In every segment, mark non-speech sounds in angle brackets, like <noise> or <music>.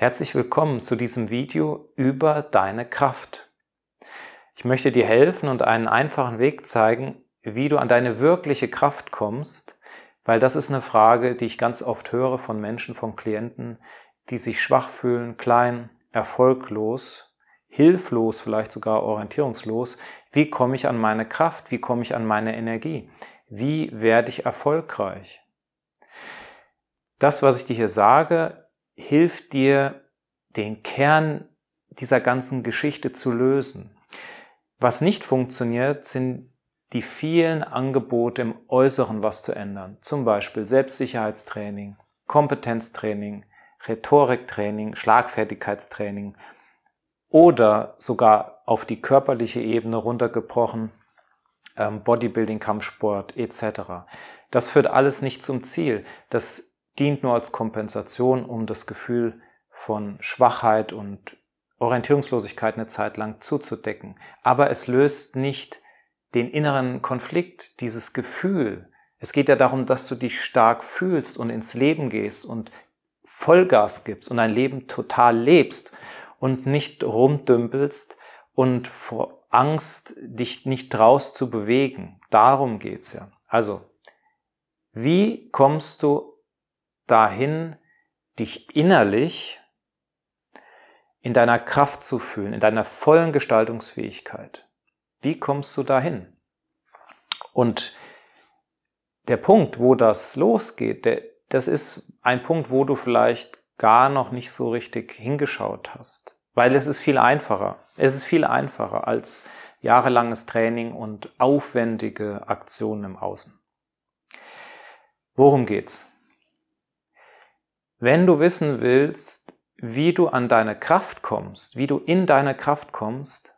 Herzlich willkommen zu diesem Video über deine Kraft. Ich möchte dir helfen und einen einfachen Weg zeigen, wie du an deine wirkliche Kraft kommst, weil das ist eine Frage, die ich ganz oft höre von Menschen, von Klienten, die sich schwach fühlen, klein, erfolglos, hilflos, vielleicht sogar orientierungslos. Wie komme ich an meine Kraft? Wie komme ich an meine Energie? Wie werde ich erfolgreich? Das, was ich dir hier sage, hilft dir, den Kern dieser ganzen Geschichte zu lösen. Was nicht funktioniert, sind die vielen Angebote im Äußeren was zu ändern. Zum Beispiel Selbstsicherheitstraining, Kompetenztraining, Rhetoriktraining, Schlagfertigkeitstraining oder sogar auf die körperliche Ebene runtergebrochen, ähm, Bodybuilding, Kampfsport etc. Das führt alles nicht zum Ziel. Das dient nur als Kompensation, um das Gefühl von Schwachheit und Orientierungslosigkeit eine Zeit lang zuzudecken. Aber es löst nicht den inneren Konflikt, dieses Gefühl. Es geht ja darum, dass du dich stark fühlst und ins Leben gehst und Vollgas gibst und ein Leben total lebst und nicht rumdümpelst und vor Angst dich nicht draus zu bewegen. Darum geht's ja. Also, wie kommst du dahin, dich innerlich in deiner Kraft zu fühlen, in deiner vollen Gestaltungsfähigkeit? Wie kommst du dahin? Und der Punkt, wo das losgeht, der, das ist ein Punkt, wo du vielleicht gar noch nicht so richtig hingeschaut hast. Weil es ist viel einfacher. Es ist viel einfacher als jahrelanges Training und aufwendige Aktionen im Außen. Worum geht's? Wenn du wissen willst, wie du an deine Kraft kommst, wie du in deine Kraft kommst,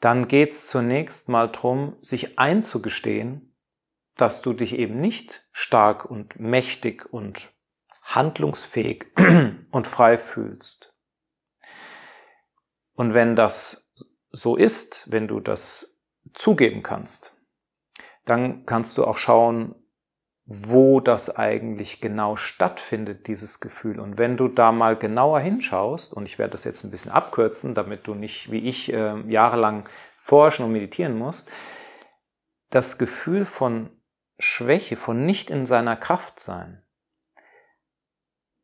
dann geht's zunächst mal drum, sich einzugestehen, dass du dich eben nicht stark und mächtig und handlungsfähig <clears throat> und frei fühlst. Und wenn das so ist, wenn du das zugeben kannst, dann kannst du auch schauen, wo das eigentlich genau stattfindet, dieses Gefühl. Und wenn du da mal genauer hinschaust, und ich werde das jetzt ein bisschen abkürzen, damit du nicht wie ich äh, jahrelang forschen und meditieren musst, das Gefühl von Schwäche, von nicht in seiner Kraft sein,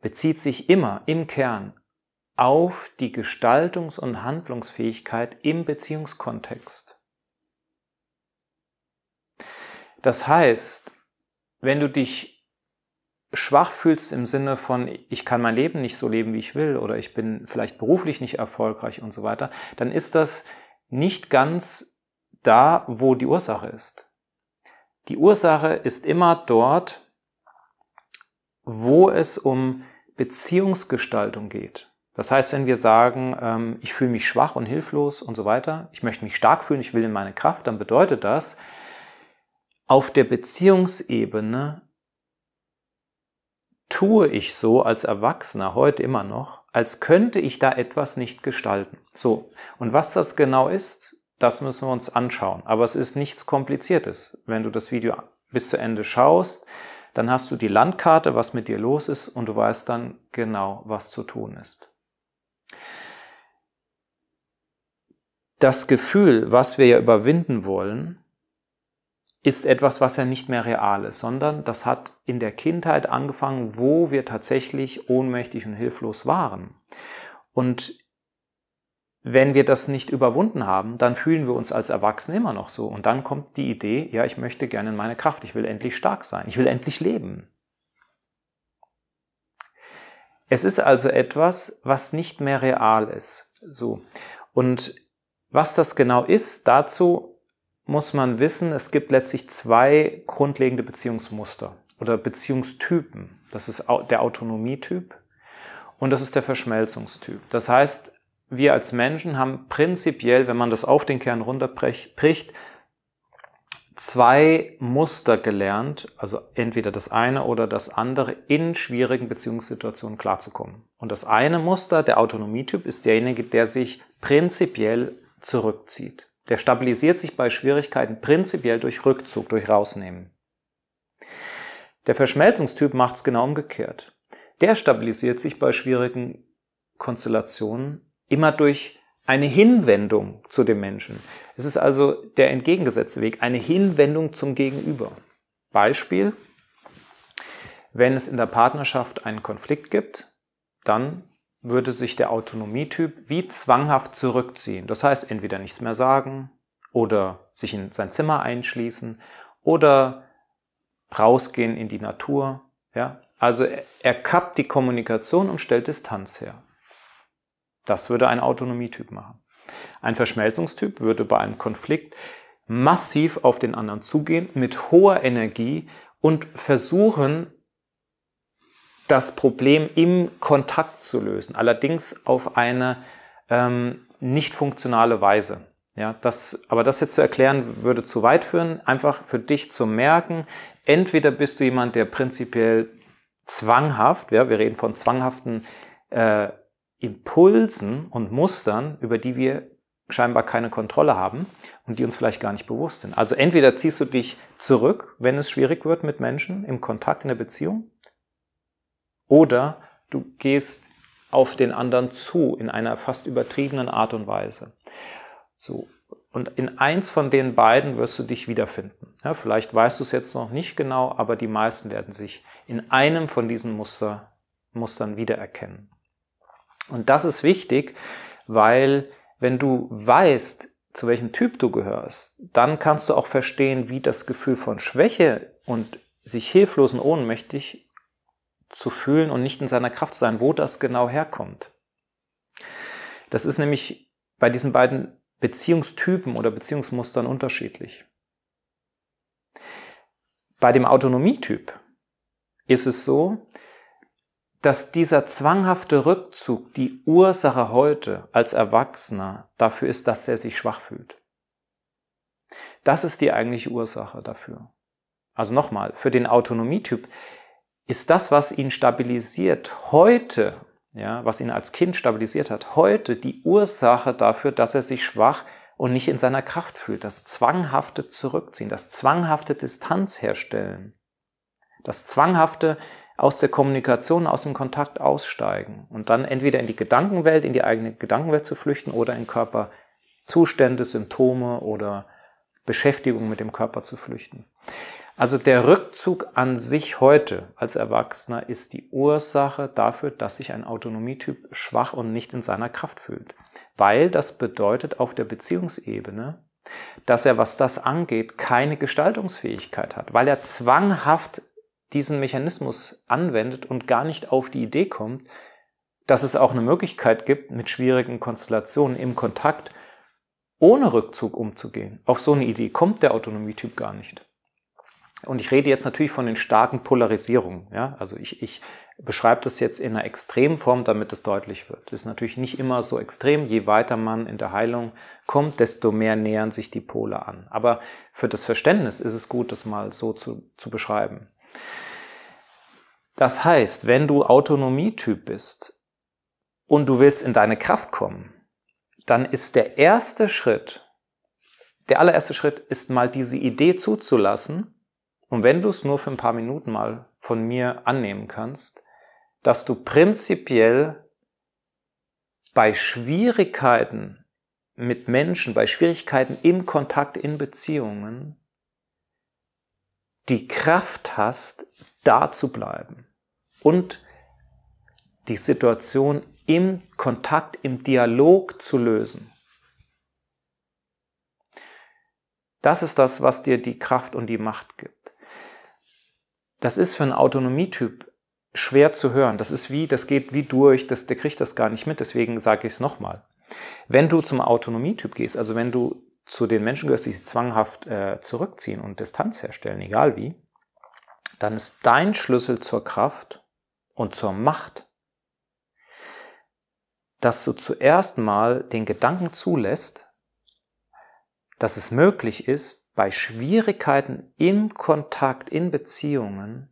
bezieht sich immer im Kern auf die Gestaltungs- und Handlungsfähigkeit im Beziehungskontext. Das heißt, wenn du dich schwach fühlst im Sinne von, ich kann mein Leben nicht so leben, wie ich will, oder ich bin vielleicht beruflich nicht erfolgreich und so weiter, dann ist das nicht ganz da, wo die Ursache ist. Die Ursache ist immer dort, wo es um Beziehungsgestaltung geht. Das heißt, wenn wir sagen, ähm, ich fühle mich schwach und hilflos und so weiter, ich möchte mich stark fühlen, ich will in meine Kraft, dann bedeutet das, auf der Beziehungsebene tue ich so als Erwachsener heute immer noch, als könnte ich da etwas nicht gestalten. So, und was das genau ist, das müssen wir uns anschauen. Aber es ist nichts Kompliziertes. Wenn du das Video bis zu Ende schaust, dann hast du die Landkarte, was mit dir los ist und du weißt dann genau, was zu tun ist. Das Gefühl, was wir ja überwinden wollen, ist etwas, was ja nicht mehr real ist, sondern das hat in der Kindheit angefangen, wo wir tatsächlich ohnmächtig und hilflos waren. Und wenn wir das nicht überwunden haben, dann fühlen wir uns als Erwachsene immer noch so. Und dann kommt die Idee, ja, ich möchte gerne in meine Kraft, ich will endlich stark sein, ich will endlich leben. Es ist also etwas, was nicht mehr real ist. So. Und was das genau ist, dazu muss man wissen, es gibt letztlich zwei grundlegende Beziehungsmuster oder Beziehungstypen. Das ist der Autonomietyp und das ist der Verschmelzungstyp. Das heißt, wir als Menschen haben prinzipiell, wenn man das auf den Kern runterbricht, zwei Muster gelernt, also entweder das eine oder das andere, in schwierigen Beziehungssituationen klarzukommen. Und das eine Muster, der Autonomietyp, ist derjenige, der sich prinzipiell zurückzieht. Der stabilisiert sich bei Schwierigkeiten prinzipiell durch Rückzug, durch Rausnehmen. Der Verschmelzungstyp macht es genau umgekehrt. Der stabilisiert sich bei schwierigen Konstellationen immer durch eine Hinwendung zu dem Menschen. Es ist also der entgegengesetzte Weg, eine Hinwendung zum Gegenüber. Beispiel, wenn es in der Partnerschaft einen Konflikt gibt, dann würde sich der Autonomietyp wie zwanghaft zurückziehen. Das heißt, entweder nichts mehr sagen oder sich in sein Zimmer einschließen oder rausgehen in die Natur. Ja? Also er kappt die Kommunikation und stellt Distanz her. Das würde ein Autonomietyp machen. Ein Verschmelzungstyp würde bei einem Konflikt massiv auf den anderen zugehen, mit hoher Energie und versuchen, das Problem im Kontakt zu lösen, allerdings auf eine ähm, nicht funktionale Weise. Ja, das, aber das jetzt zu erklären, würde zu weit führen. Einfach für dich zu merken, entweder bist du jemand, der prinzipiell zwanghaft, ja, wir reden von zwanghaften äh, Impulsen und Mustern, über die wir scheinbar keine Kontrolle haben und die uns vielleicht gar nicht bewusst sind. Also entweder ziehst du dich zurück, wenn es schwierig wird mit Menschen im Kontakt, in der Beziehung, oder du gehst auf den anderen zu in einer fast übertriebenen Art und Weise. So. Und in eins von den beiden wirst du dich wiederfinden. Ja, vielleicht weißt du es jetzt noch nicht genau, aber die meisten werden sich in einem von diesen Muster, Mustern wiedererkennen. Und das ist wichtig, weil wenn du weißt, zu welchem Typ du gehörst, dann kannst du auch verstehen, wie das Gefühl von Schwäche und sich hilflos und ohnmächtig zu fühlen und nicht in seiner Kraft zu sein, wo das genau herkommt. Das ist nämlich bei diesen beiden Beziehungstypen oder Beziehungsmustern unterschiedlich. Bei dem Autonomietyp ist es so, dass dieser zwanghafte Rückzug die Ursache heute als Erwachsener dafür ist, dass er sich schwach fühlt. Das ist die eigentliche Ursache dafür. Also nochmal, für den Autonomietyp ist das, was ihn stabilisiert, heute, ja, was ihn als Kind stabilisiert hat, heute die Ursache dafür, dass er sich schwach und nicht in seiner Kraft fühlt. Das zwanghafte Zurückziehen, das zwanghafte Distanz herstellen, das zwanghafte aus der Kommunikation, aus dem Kontakt aussteigen und dann entweder in die Gedankenwelt, in die eigene Gedankenwelt zu flüchten oder in Körperzustände, Symptome oder Beschäftigung mit dem Körper zu flüchten. Also der Rückzug an sich heute als Erwachsener ist die Ursache dafür, dass sich ein Autonomietyp schwach und nicht in seiner Kraft fühlt. Weil das bedeutet auf der Beziehungsebene, dass er, was das angeht, keine Gestaltungsfähigkeit hat, weil er zwanghaft diesen Mechanismus anwendet und gar nicht auf die Idee kommt, dass es auch eine Möglichkeit gibt, mit schwierigen Konstellationen im Kontakt ohne Rückzug umzugehen. Auf so eine Idee kommt der Autonomietyp gar nicht. Und ich rede jetzt natürlich von den starken Polarisierungen. Ja? Also ich, ich beschreibe das jetzt in einer Extremform, damit es deutlich wird. Das ist natürlich nicht immer so extrem. Je weiter man in der Heilung kommt, desto mehr nähern sich die Pole an. Aber für das Verständnis ist es gut, das mal so zu, zu beschreiben. Das heißt, wenn du Autonomietyp bist und du willst in deine Kraft kommen, dann ist der erste Schritt, der allererste Schritt ist mal diese Idee zuzulassen, und wenn du es nur für ein paar Minuten mal von mir annehmen kannst, dass du prinzipiell bei Schwierigkeiten mit Menschen, bei Schwierigkeiten im Kontakt, in Beziehungen, die Kraft hast, da zu bleiben und die Situation im Kontakt, im Dialog zu lösen. Das ist das, was dir die Kraft und die Macht gibt das ist für einen Autonomietyp schwer zu hören. Das ist wie, das geht wie durch, das, der kriegt das gar nicht mit, deswegen sage ich es nochmal. Wenn du zum Autonomietyp gehst, also wenn du zu den Menschen gehörst, die sich zwanghaft äh, zurückziehen und Distanz herstellen, egal wie, dann ist dein Schlüssel zur Kraft und zur Macht, dass du zuerst mal den Gedanken zulässt, dass es möglich ist, bei Schwierigkeiten im Kontakt, in Beziehungen,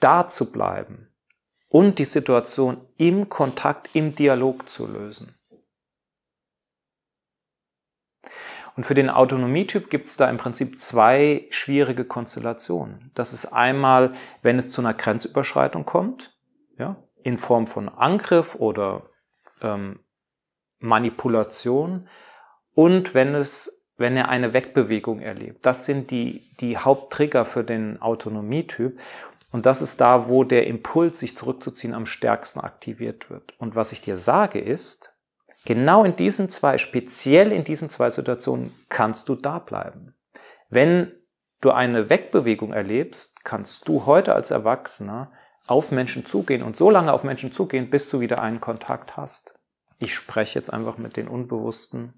da zu bleiben und die Situation im Kontakt, im Dialog zu lösen. Und für den Autonomietyp gibt es da im Prinzip zwei schwierige Konstellationen. Das ist einmal, wenn es zu einer Grenzüberschreitung kommt, ja, in Form von Angriff oder ähm, Manipulation, und wenn es wenn er eine Wegbewegung erlebt. Das sind die, die Haupttrigger für den Autonomietyp. Und das ist da, wo der Impuls, sich zurückzuziehen, am stärksten aktiviert wird. Und was ich dir sage ist, genau in diesen zwei, speziell in diesen zwei Situationen kannst du da bleiben. Wenn du eine Wegbewegung erlebst, kannst du heute als Erwachsener auf Menschen zugehen und so lange auf Menschen zugehen, bis du wieder einen Kontakt hast. Ich spreche jetzt einfach mit den unbewussten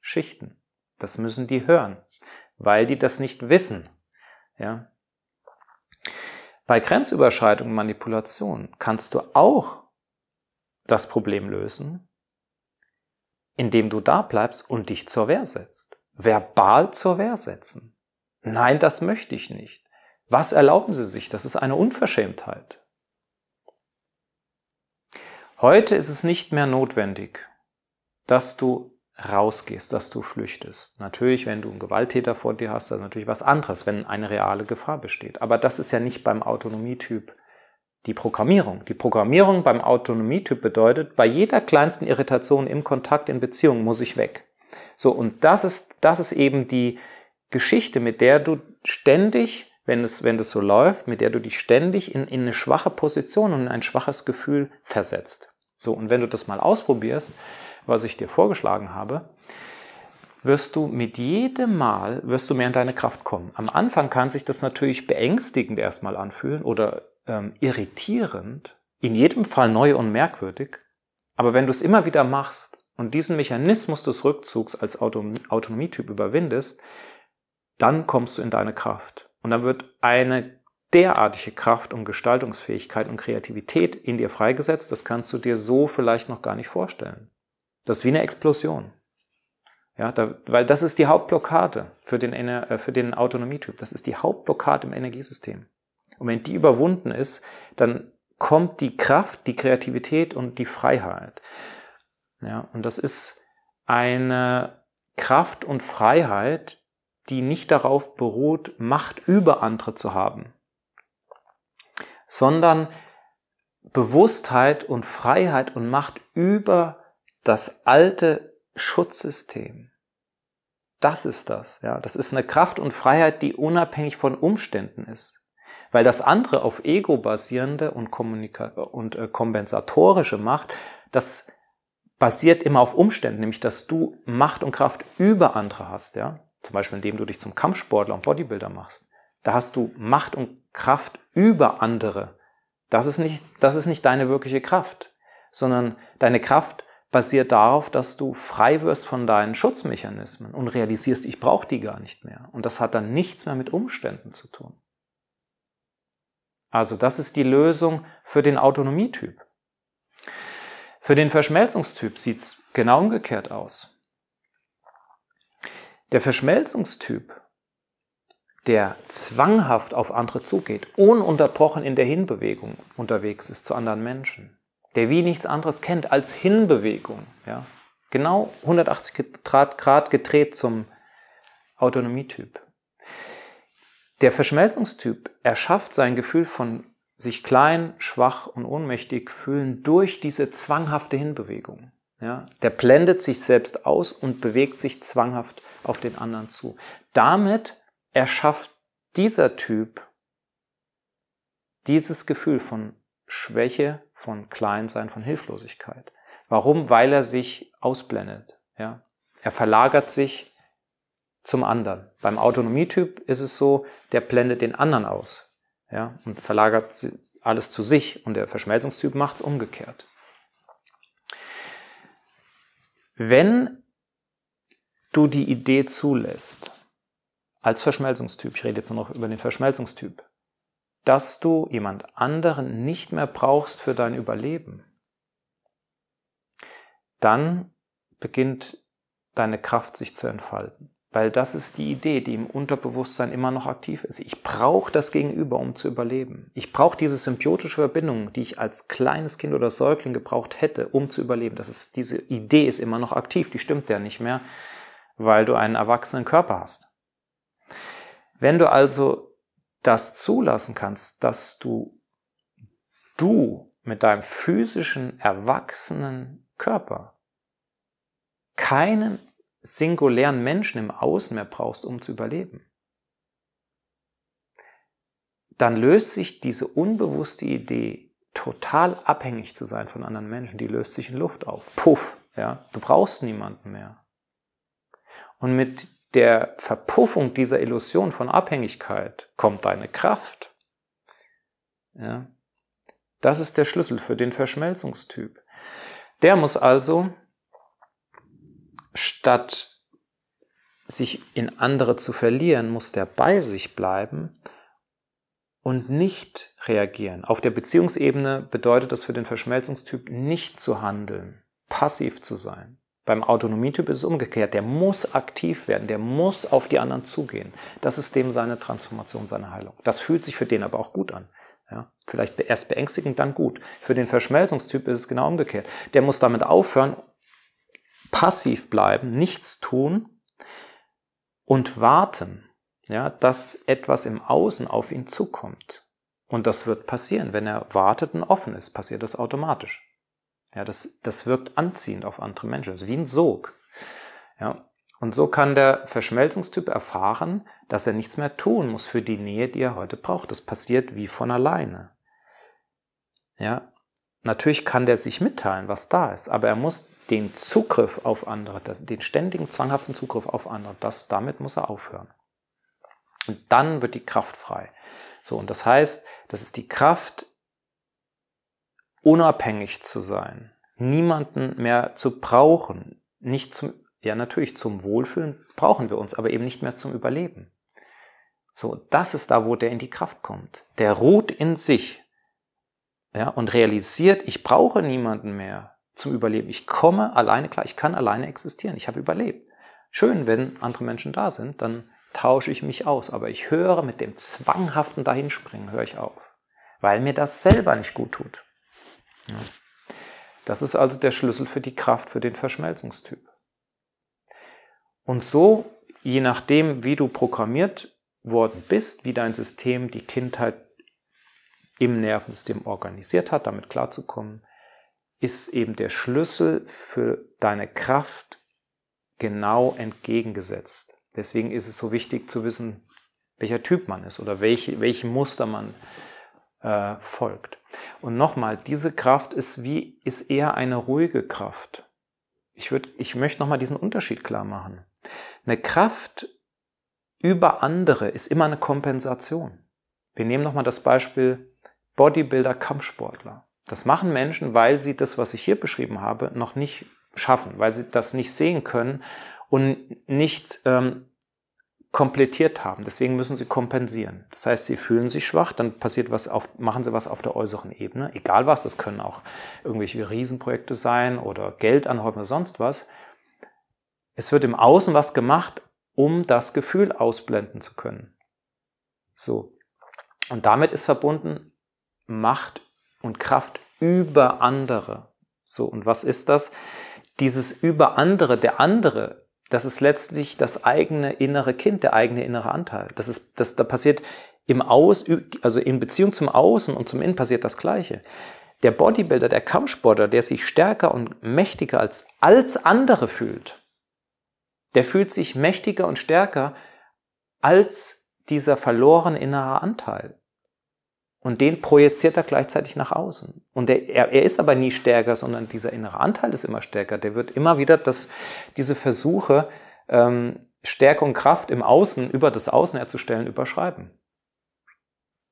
Schichten. Das müssen die hören, weil die das nicht wissen. Ja? Bei Grenzüberschreitung und Manipulation kannst du auch das Problem lösen, indem du da bleibst und dich zur Wehr setzt. Verbal zur Wehr setzen. Nein, das möchte ich nicht. Was erlauben Sie sich? Das ist eine Unverschämtheit. Heute ist es nicht mehr notwendig, dass du rausgehst, dass du flüchtest. Natürlich, wenn du einen Gewalttäter vor dir hast, das ist natürlich was anderes, wenn eine reale Gefahr besteht. Aber das ist ja nicht beim Autonomietyp die Programmierung. Die Programmierung beim Autonomietyp bedeutet, bei jeder kleinsten Irritation im Kontakt, in Beziehung muss ich weg. So, und das ist, das ist eben die Geschichte, mit der du ständig, wenn es, wenn es so läuft, mit der du dich ständig in, in eine schwache Position und in ein schwaches Gefühl versetzt. So, und wenn du das mal ausprobierst, was ich dir vorgeschlagen habe, wirst du mit jedem Mal, wirst du mehr in deine Kraft kommen. Am Anfang kann sich das natürlich beängstigend erstmal anfühlen oder ähm, irritierend, in jedem Fall neu und merkwürdig. Aber wenn du es immer wieder machst und diesen Mechanismus des Rückzugs als Auton Autonomietyp überwindest, dann kommst du in deine Kraft. Und dann wird eine derartige Kraft und Gestaltungsfähigkeit und Kreativität in dir freigesetzt, das kannst du dir so vielleicht noch gar nicht vorstellen. Das ist wie eine Explosion. Ja, da, weil das ist die Hauptblockade für den, Ener äh, für den Autonomietyp. Das ist die Hauptblockade im Energiesystem. Und wenn die überwunden ist, dann kommt die Kraft, die Kreativität und die Freiheit. Ja, und das ist eine Kraft und Freiheit, die nicht darauf beruht, Macht über andere zu haben, sondern Bewusstheit und Freiheit und Macht über andere das alte Schutzsystem. Das ist das, ja. Das ist eine Kraft und Freiheit, die unabhängig von Umständen ist. Weil das andere auf Ego basierende und, Kommunika und äh, kompensatorische Macht, das basiert immer auf Umständen, nämlich dass du Macht und Kraft über andere hast, ja. Zum Beispiel, indem du dich zum Kampfsportler und Bodybuilder machst. Da hast du Macht und Kraft über andere. Das ist nicht, das ist nicht deine wirkliche Kraft, sondern deine Kraft basiert darauf, dass du frei wirst von deinen Schutzmechanismen und realisierst, ich brauche die gar nicht mehr. Und das hat dann nichts mehr mit Umständen zu tun. Also das ist die Lösung für den Autonomietyp. Für den Verschmelzungstyp sieht es genau umgekehrt aus. Der Verschmelzungstyp, der zwanghaft auf andere zugeht, ununterbrochen in der Hinbewegung unterwegs ist zu anderen Menschen, der wie nichts anderes kennt als Hinbewegung. Ja? Genau 180 Grad gedreht zum Autonomietyp. Der Verschmelzungstyp erschafft sein Gefühl von sich klein, schwach und ohnmächtig fühlen durch diese zwanghafte Hinbewegung. Ja? Der blendet sich selbst aus und bewegt sich zwanghaft auf den anderen zu. Damit erschafft dieser Typ dieses Gefühl von Schwäche, von Kleinsein, von Hilflosigkeit. Warum? Weil er sich ausblendet. Ja? Er verlagert sich zum anderen. Beim Autonomietyp ist es so, der blendet den anderen aus ja? und verlagert alles zu sich. Und der Verschmelzungstyp macht es umgekehrt. Wenn du die Idee zulässt, als Verschmelzungstyp, ich rede jetzt nur noch über den Verschmelzungstyp, dass du jemand anderen nicht mehr brauchst für dein Überleben, dann beginnt deine Kraft sich zu entfalten. Weil das ist die Idee, die im Unterbewusstsein immer noch aktiv ist. Ich brauche das Gegenüber, um zu überleben. Ich brauche diese symbiotische Verbindung, die ich als kleines Kind oder Säugling gebraucht hätte, um zu überleben. Das ist, diese Idee ist immer noch aktiv, die stimmt ja nicht mehr, weil du einen erwachsenen Körper hast. Wenn du also das zulassen kannst, dass du, du mit deinem physischen, erwachsenen Körper keinen singulären Menschen im Außen mehr brauchst, um zu überleben, dann löst sich diese unbewusste Idee, total abhängig zu sein von anderen Menschen, die löst sich in Luft auf. Puff, ja, du brauchst niemanden mehr. Und mit der Verpuffung dieser Illusion von Abhängigkeit kommt deine Kraft. Ja? Das ist der Schlüssel für den Verschmelzungstyp. Der muss also statt sich in andere zu verlieren, muss der bei sich bleiben und nicht reagieren. Auf der Beziehungsebene bedeutet das für den Verschmelzungstyp nicht zu handeln, passiv zu sein. Beim Autonomietyp ist es umgekehrt. Der muss aktiv werden, der muss auf die anderen zugehen. Das ist dem seine Transformation, seine Heilung. Das fühlt sich für den aber auch gut an. Ja, vielleicht erst beängstigend, dann gut. Für den Verschmelzungstyp ist es genau umgekehrt. Der muss damit aufhören, passiv bleiben, nichts tun und warten, ja, dass etwas im Außen auf ihn zukommt. Und das wird passieren. Wenn er wartet und offen ist, passiert das automatisch. Ja, das, das wirkt anziehend auf andere Menschen. Das ist wie ein Sog. Ja, und so kann der Verschmelzungstyp erfahren, dass er nichts mehr tun muss für die Nähe, die er heute braucht. Das passiert wie von alleine. Ja, natürlich kann der sich mitteilen, was da ist, aber er muss den Zugriff auf andere, den ständigen zwanghaften Zugriff auf andere, das, damit muss er aufhören. Und dann wird die Kraft frei. So, und das heißt, das ist die Kraft, unabhängig zu sein, niemanden mehr zu brauchen, nicht zum, ja natürlich zum Wohlfühlen brauchen wir uns, aber eben nicht mehr zum Überleben. So, das ist da, wo der in die Kraft kommt. Der ruht in sich ja, und realisiert, ich brauche niemanden mehr zum Überleben. Ich komme alleine klar, ich kann alleine existieren, ich habe überlebt. Schön, wenn andere Menschen da sind, dann tausche ich mich aus, aber ich höre mit dem zwanghaften Dahinspringen, höre ich auf, weil mir das selber nicht gut tut. Das ist also der Schlüssel für die Kraft, für den Verschmelzungstyp. Und so, je nachdem, wie du programmiert worden bist, wie dein System die Kindheit im Nervensystem organisiert hat, damit klarzukommen, ist eben der Schlüssel für deine Kraft genau entgegengesetzt. Deswegen ist es so wichtig zu wissen, welcher Typ man ist oder welche, welchem Muster man äh, folgt. Und nochmal, diese Kraft ist wie, ist eher eine ruhige Kraft. Ich würde, ich möchte nochmal diesen Unterschied klar machen. Eine Kraft über andere ist immer eine Kompensation. Wir nehmen nochmal das Beispiel Bodybuilder, Kampfsportler. Das machen Menschen, weil sie das, was ich hier beschrieben habe, noch nicht schaffen, weil sie das nicht sehen können und nicht ähm, komplettiert haben. Deswegen müssen sie kompensieren. Das heißt, sie fühlen sich schwach, dann passiert was auf, machen sie was auf der äußeren Ebene, egal was. Das können auch irgendwelche Riesenprojekte sein oder Geld anhäufen oder sonst was. Es wird im Außen was gemacht, um das Gefühl ausblenden zu können. So. Und damit ist verbunden Macht und Kraft über andere. So. Und was ist das? Dieses über andere, der andere das ist letztlich das eigene innere Kind, der eigene innere Anteil. Das ist, das, da passiert im Aus, also in Beziehung zum Außen und zum Innen passiert das Gleiche. Der Bodybuilder, der Kampfsportler, der sich stärker und mächtiger als, als andere fühlt, der fühlt sich mächtiger und stärker als dieser verlorene innere Anteil. Und den projiziert er gleichzeitig nach außen. Und er, er, er ist aber nie stärker, sondern dieser innere Anteil ist immer stärker. Der wird immer wieder das, diese Versuche, ähm, Stärke und Kraft im Außen über das Außen herzustellen, überschreiben.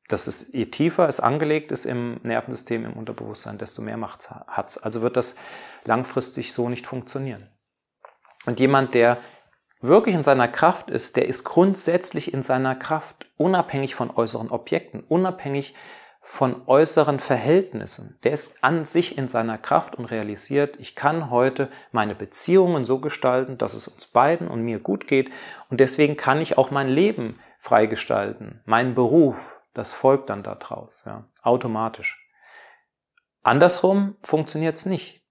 Das ist, je tiefer es angelegt ist im Nervensystem, im Unterbewusstsein, desto mehr Macht hat's. Also wird das langfristig so nicht funktionieren. Und jemand, der wirklich in seiner Kraft ist, der ist grundsätzlich in seiner Kraft unabhängig von äußeren Objekten, unabhängig von äußeren Verhältnissen. Der ist an sich in seiner Kraft und realisiert, ich kann heute meine Beziehungen so gestalten, dass es uns beiden und mir gut geht und deswegen kann ich auch mein Leben freigestalten, meinen Beruf, das folgt dann daraus, ja, automatisch. Andersrum funktioniert es nicht.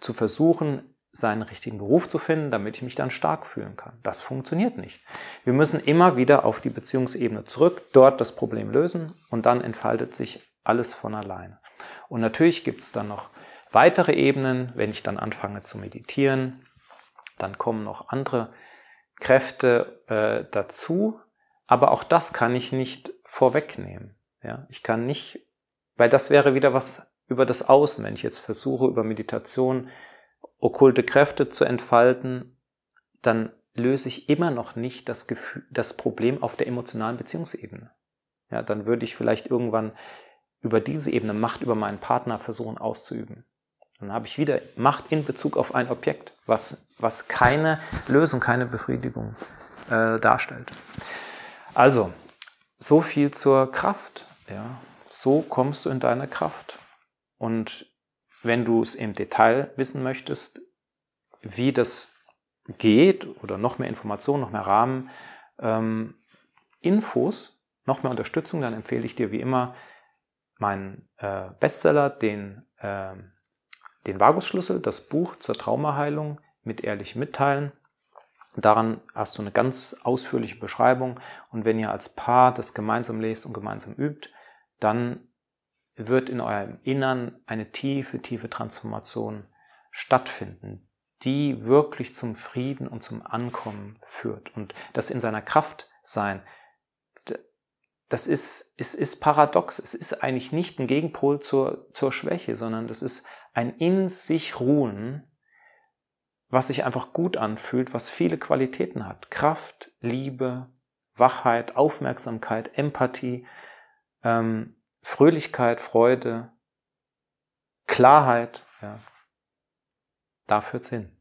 Zu versuchen, seinen richtigen Beruf zu finden, damit ich mich dann stark fühlen kann. Das funktioniert nicht. Wir müssen immer wieder auf die Beziehungsebene zurück, dort das Problem lösen und dann entfaltet sich alles von alleine. Und natürlich gibt es dann noch weitere Ebenen, wenn ich dann anfange zu meditieren, dann kommen noch andere Kräfte äh, dazu, aber auch das kann ich nicht vorwegnehmen. Ja? Ich kann nicht, weil das wäre wieder was über das Außen, wenn ich jetzt versuche, über Meditation okkulte Kräfte zu entfalten, dann löse ich immer noch nicht das, Gefühl, das Problem auf der emotionalen Beziehungsebene. Ja, dann würde ich vielleicht irgendwann über diese Ebene Macht über meinen Partner versuchen auszuüben. Dann habe ich wieder Macht in Bezug auf ein Objekt, was, was keine Lösung, keine Befriedigung äh, darstellt. Also, so viel zur Kraft. Ja. So kommst du in deine Kraft. Und wenn du es im Detail wissen möchtest, wie das geht oder noch mehr Informationen, noch mehr Rahmen, ähm, Infos, noch mehr Unterstützung, dann empfehle ich dir wie immer meinen äh, Bestseller, den, äh, den Vagusschlüssel, das Buch zur Traumaheilung mit ehrlich mitteilen. Daran hast du eine ganz ausführliche Beschreibung und wenn ihr als Paar das gemeinsam lest und gemeinsam übt, dann wird in eurem Innern eine tiefe, tiefe Transformation stattfinden, die wirklich zum Frieden und zum Ankommen führt. Und das in seiner Kraft sein, das ist, es ist paradox. Es ist eigentlich nicht ein Gegenpol zur, zur Schwäche, sondern das ist ein in sich ruhen, was sich einfach gut anfühlt, was viele Qualitäten hat. Kraft, Liebe, Wachheit, Aufmerksamkeit, Empathie, ähm, Fröhlichkeit, Freude, Klarheit. Ja. Da führt's hin.